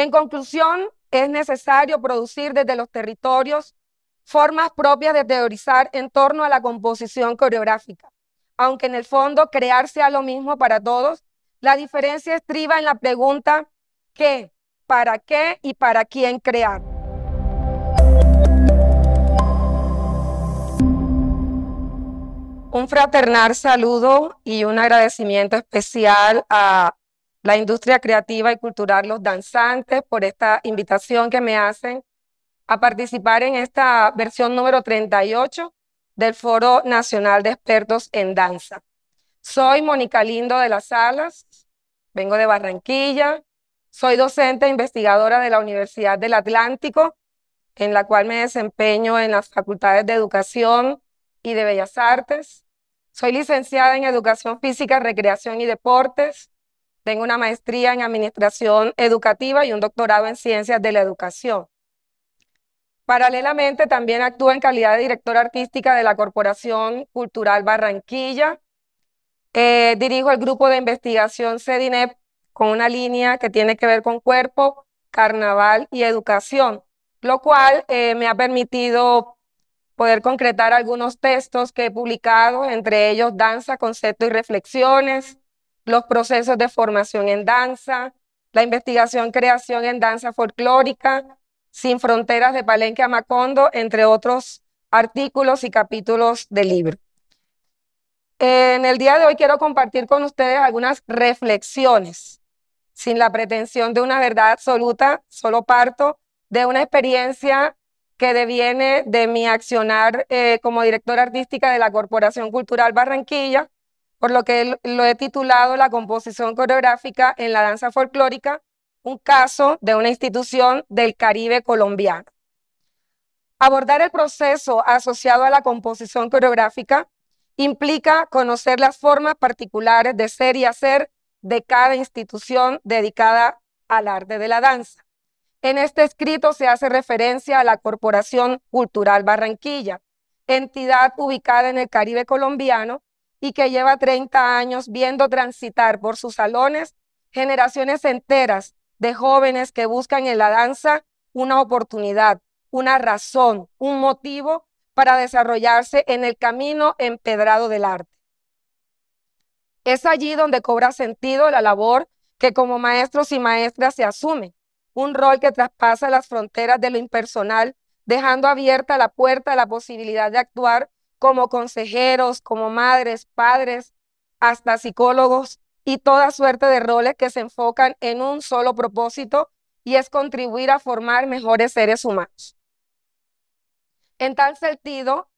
En conclusión, es necesario producir desde los territorios formas propias de teorizar en torno a la composición coreográfica. Aunque en el fondo crear sea lo mismo para todos, la diferencia estriba en la pregunta ¿qué? ¿Para qué? ¿Y para quién crear? Un fraternal saludo y un agradecimiento especial a la industria creativa y cultural, los danzantes, por esta invitación que me hacen a participar en esta versión número 38 del Foro Nacional de Expertos en Danza. Soy Mónica Lindo de las Salas, vengo de Barranquilla, soy docente e investigadora de la Universidad del Atlántico, en la cual me desempeño en las facultades de Educación y de Bellas Artes. Soy licenciada en Educación Física, Recreación y Deportes, tengo una maestría en administración educativa y un doctorado en ciencias de la educación. Paralelamente, también actúo en calidad de directora artística de la Corporación Cultural Barranquilla. Eh, dirijo el grupo de investigación CEDINEP con una línea que tiene que ver con cuerpo, carnaval y educación, lo cual eh, me ha permitido poder concretar algunos textos que he publicado, entre ellos Danza, Concepto y Reflexiones, los procesos de formación en danza, la investigación creación en danza folclórica, Sin Fronteras de Palenque a Macondo, entre otros artículos y capítulos del libro. En el día de hoy quiero compartir con ustedes algunas reflexiones, sin la pretensión de una verdad absoluta, solo parto de una experiencia que deviene de mi accionar eh, como directora artística de la Corporación Cultural Barranquilla, por lo que lo he titulado La composición coreográfica en la danza folclórica, un caso de una institución del Caribe colombiano. Abordar el proceso asociado a la composición coreográfica implica conocer las formas particulares de ser y hacer de cada institución dedicada al arte de la danza. En este escrito se hace referencia a la Corporación Cultural Barranquilla, entidad ubicada en el Caribe colombiano y que lleva 30 años viendo transitar por sus salones generaciones enteras de jóvenes que buscan en la danza una oportunidad, una razón, un motivo para desarrollarse en el camino empedrado del arte. Es allí donde cobra sentido la labor que como maestros y maestras se asume, un rol que traspasa las fronteras de lo impersonal, dejando abierta la puerta a la posibilidad de actuar como consejeros, como madres, padres, hasta psicólogos y toda suerte de roles que se enfocan en un solo propósito y es contribuir a formar mejores seres humanos. En tal sentido,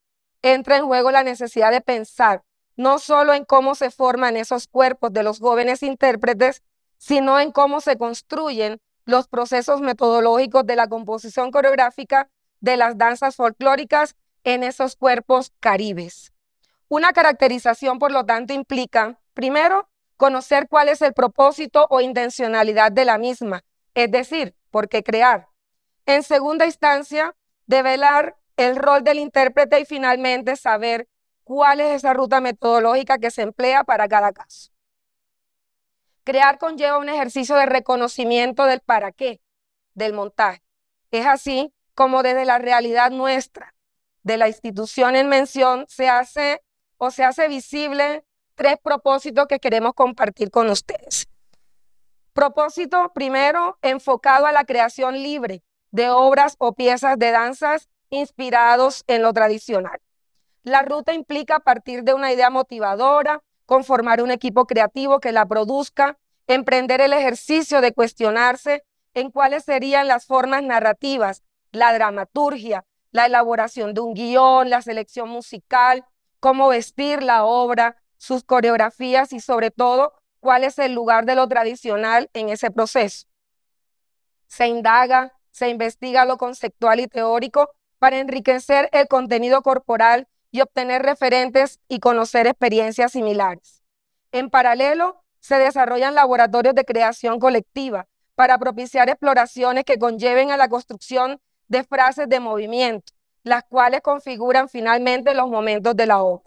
entra en juego la necesidad de pensar no solo en cómo se forman esos cuerpos de los jóvenes intérpretes, sino en cómo se construyen los procesos metodológicos de la composición coreográfica de las danzas folclóricas en esos cuerpos caribes. Una caracterización, por lo tanto, implica, primero, conocer cuál es el propósito o intencionalidad de la misma, es decir, por qué crear. En segunda instancia, develar el rol del intérprete y finalmente saber cuál es esa ruta metodológica que se emplea para cada caso. Crear conlleva un ejercicio de reconocimiento del para qué, del montaje. Es así como desde la realidad nuestra, de la institución en mención se hace o se hace visible tres propósitos que queremos compartir con ustedes. Propósito primero, enfocado a la creación libre de obras o piezas de danzas inspirados en lo tradicional. La ruta implica partir de una idea motivadora, conformar un equipo creativo que la produzca, emprender el ejercicio de cuestionarse en cuáles serían las formas narrativas, la dramaturgia, la elaboración de un guión, la selección musical, cómo vestir la obra, sus coreografías y sobre todo cuál es el lugar de lo tradicional en ese proceso. Se indaga, se investiga lo conceptual y teórico para enriquecer el contenido corporal y obtener referentes y conocer experiencias similares. En paralelo, se desarrollan laboratorios de creación colectiva para propiciar exploraciones que conlleven a la construcción de frases de movimiento, las cuales configuran finalmente los momentos de la obra.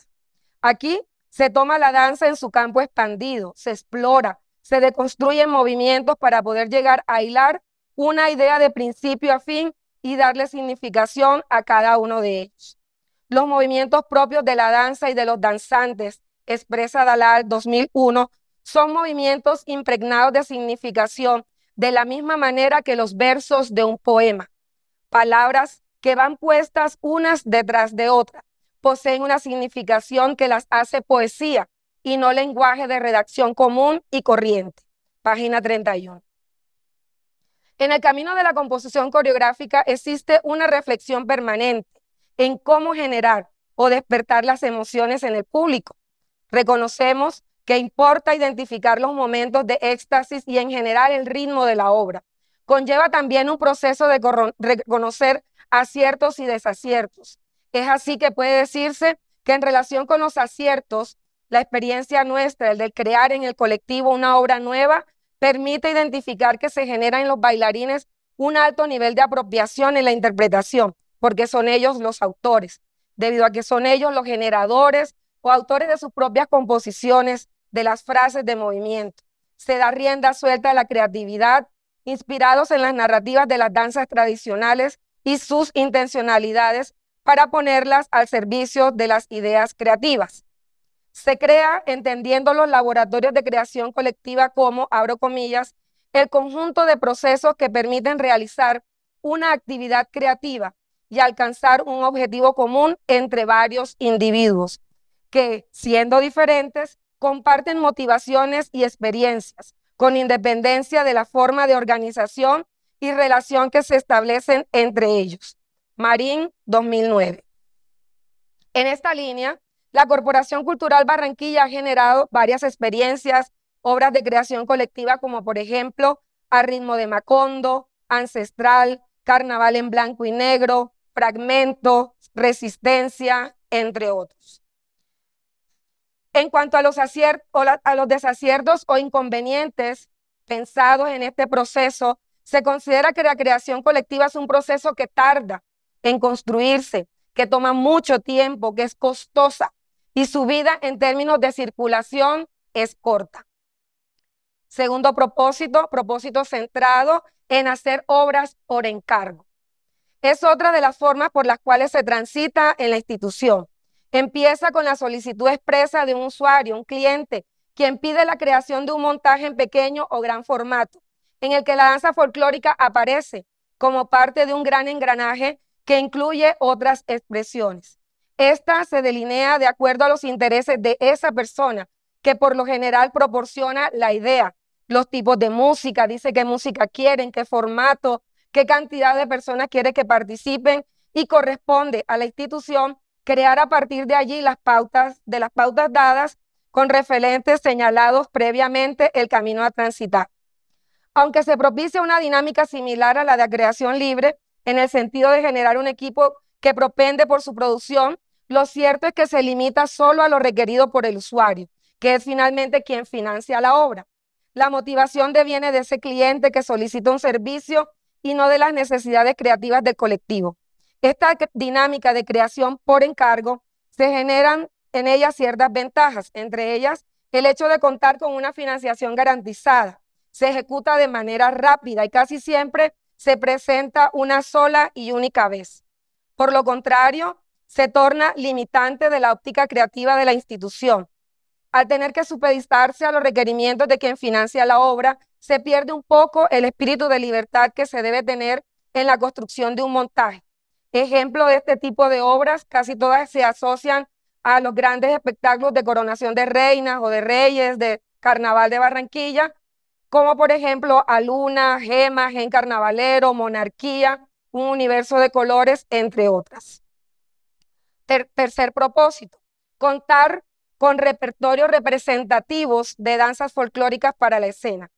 Aquí se toma la danza en su campo expandido, se explora, se deconstruyen movimientos para poder llegar a hilar una idea de principio a fin y darle significación a cada uno de ellos. Los movimientos propios de la danza y de los danzantes, expresa Dalal 2001, son movimientos impregnados de significación de la misma manera que los versos de un poema palabras que van puestas unas detrás de otras. Poseen una significación que las hace poesía y no lenguaje de redacción común y corriente. Página 31. En el camino de la composición coreográfica existe una reflexión permanente en cómo generar o despertar las emociones en el público. Reconocemos que importa identificar los momentos de éxtasis y en general el ritmo de la obra, Conlleva también un proceso de reconocer aciertos y desaciertos. Es así que puede decirse que en relación con los aciertos, la experiencia nuestra, el de crear en el colectivo una obra nueva, permite identificar que se genera en los bailarines un alto nivel de apropiación en la interpretación, porque son ellos los autores, debido a que son ellos los generadores o autores de sus propias composiciones, de las frases de movimiento. Se da rienda suelta a la creatividad inspirados en las narrativas de las danzas tradicionales y sus intencionalidades para ponerlas al servicio de las ideas creativas. Se crea, entendiendo los laboratorios de creación colectiva como, abro comillas, el conjunto de procesos que permiten realizar una actividad creativa y alcanzar un objetivo común entre varios individuos, que, siendo diferentes, comparten motivaciones y experiencias, con independencia de la forma de organización y relación que se establecen entre ellos. Marín 2009. En esta línea, la Corporación Cultural Barranquilla ha generado varias experiencias, obras de creación colectiva como por ejemplo A ritmo de Macondo, Ancestral, Carnaval en blanco y negro, Fragmento, Resistencia, entre otros. En cuanto a los, desaciertos o inconvenientes pensados en este proceso, se considera que la creación colectiva es un proceso que tarda en construirse, que toma mucho tiempo, que es costosa y su vida en términos de circulación es corta. Segundo propósito, propósito centrado en hacer obras por encargo. Es otra de las formas por las cuales se transita en la institución. Empieza con la solicitud expresa de un usuario, un cliente, quien pide la creación de un montaje en pequeño o gran formato, en el que la danza folclórica aparece como parte de un gran engranaje que incluye otras expresiones. Esta se delinea de acuerdo a los intereses de esa persona, que por lo general proporciona la idea, los tipos de música, dice qué música quieren, qué formato, qué cantidad de personas quiere que participen y corresponde a la institución crear a partir de allí las pautas, de las pautas dadas con referentes señalados previamente el camino a transitar. Aunque se propicia una dinámica similar a la de creación libre, en el sentido de generar un equipo que propende por su producción, lo cierto es que se limita solo a lo requerido por el usuario, que es finalmente quien financia la obra. La motivación deviene de ese cliente que solicita un servicio y no de las necesidades creativas del colectivo. Esta dinámica de creación por encargo se generan en ella ciertas ventajas, entre ellas el hecho de contar con una financiación garantizada. Se ejecuta de manera rápida y casi siempre se presenta una sola y única vez. Por lo contrario, se torna limitante de la óptica creativa de la institución. Al tener que supeditarse a los requerimientos de quien financia la obra, se pierde un poco el espíritu de libertad que se debe tener en la construcción de un montaje. Ejemplo de este tipo de obras, casi todas se asocian a los grandes espectáculos de coronación de reinas o de reyes, de carnaval de Barranquilla, como por ejemplo a Luna, Gema, Gen Carnavalero, Monarquía, un universo de colores, entre otras. tercer propósito, contar con repertorios representativos de danzas folclóricas para la escena.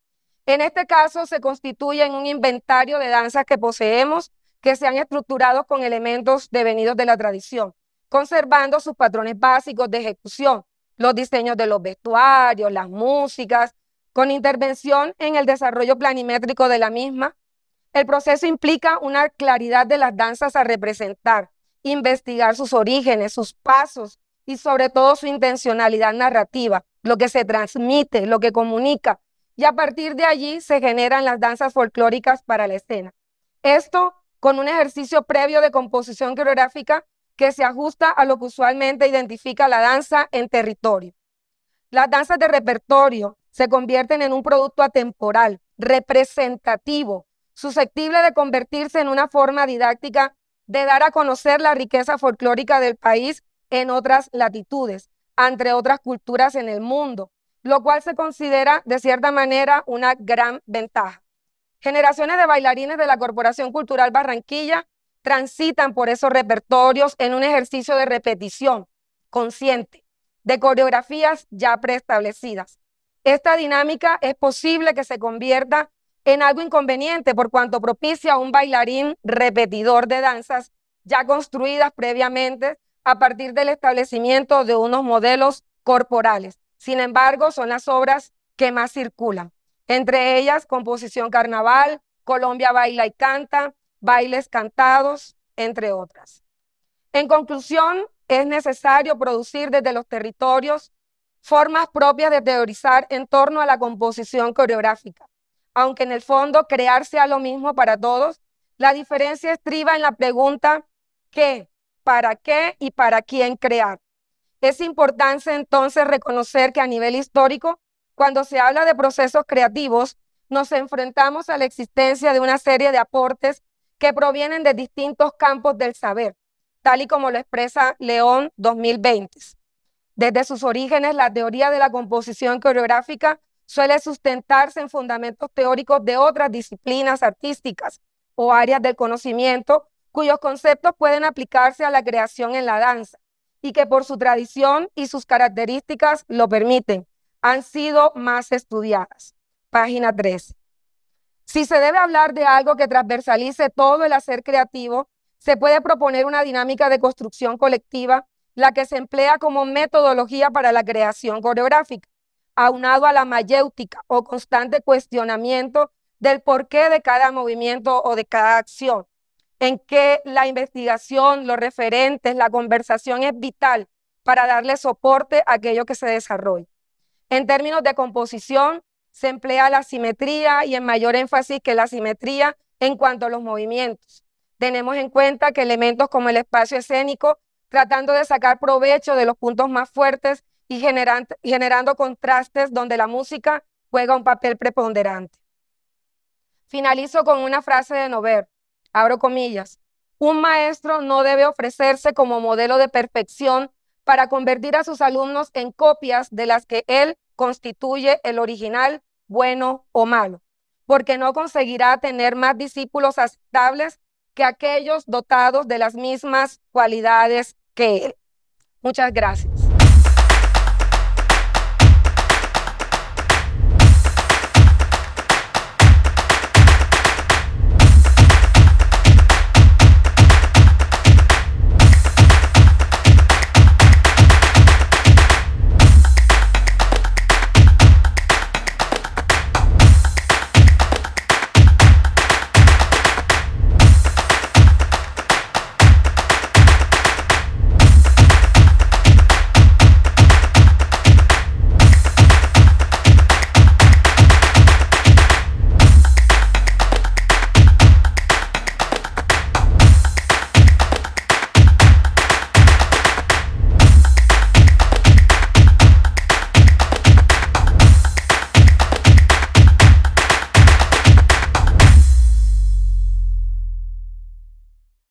En este caso se constituye en un inventario de danzas que poseemos que se han estructurado con elementos devenidos de la tradición, conservando sus patrones básicos de ejecución, los diseños de los vestuarios, las músicas, con intervención en el desarrollo planimétrico de la misma. El proceso implica una claridad de las danzas a representar, investigar sus orígenes, sus pasos y sobre todo su intencionalidad narrativa, lo que se transmite, lo que comunica. Y a partir de allí se generan las danzas folclóricas para la escena. Esto con un ejercicio previo de composición coreográfica que se ajusta a lo que usualmente identifica la danza en territorio. Las danzas de repertorio se convierten en un producto atemporal, representativo, susceptible de convertirse en una forma didáctica de dar a conocer la riqueza folclórica del país en otras latitudes, entre otras culturas en el mundo, lo cual se considera de cierta manera una gran ventaja. Generaciones de bailarines de la Corporación Cultural Barranquilla transitan por esos repertorios en un ejercicio de repetición consciente de coreografías ya preestablecidas. Esta dinámica es posible que se convierta en algo inconveniente por cuanto propicia a un bailarín repetidor de danzas ya construidas previamente a partir del establecimiento de unos modelos corporales. Sin embargo, son las obras que más circulan entre ellas composición carnaval, Colombia baila y canta, bailes cantados, entre otras. En conclusión, es necesario producir desde los territorios formas propias de teorizar en torno a la composición coreográfica. Aunque en el fondo crear sea lo mismo para todos, la diferencia estriba en la pregunta ¿qué? ¿Para qué? y ¿para quién crear? Es importante entonces reconocer que a nivel histórico cuando se habla de procesos creativos, nos enfrentamos a la existencia de una serie de aportes que provienen de distintos campos del saber, tal y como lo expresa León 2020. Desde sus orígenes, la teoría de la composición coreográfica suele sustentarse en fundamentos teóricos de otras disciplinas artísticas o áreas del conocimiento cuyos conceptos pueden aplicarse a la creación en la danza y que por su tradición y sus características lo permiten han sido más estudiadas. Página 13. Si se debe hablar de algo que transversalice todo el hacer creativo, se puede proponer una dinámica de construcción colectiva, la que se emplea como metodología para la creación coreográfica, aunado a la mayéutica o constante cuestionamiento del porqué de cada movimiento o de cada acción, en que la investigación, los referentes, la conversación es vital para darle soporte a aquello que se desarrolla. En términos de composición, se emplea la simetría y en mayor énfasis que la simetría en cuanto a los movimientos. Tenemos en cuenta que elementos como el espacio escénico, tratando de sacar provecho de los puntos más fuertes y generando, generando contrastes donde la música juega un papel preponderante. Finalizo con una frase de Nover, abro comillas, un maestro no debe ofrecerse como modelo de perfección para convertir a sus alumnos en copias de las que él constituye el original, bueno o malo, porque no conseguirá tener más discípulos aceptables que aquellos dotados de las mismas cualidades que él. Muchas gracias.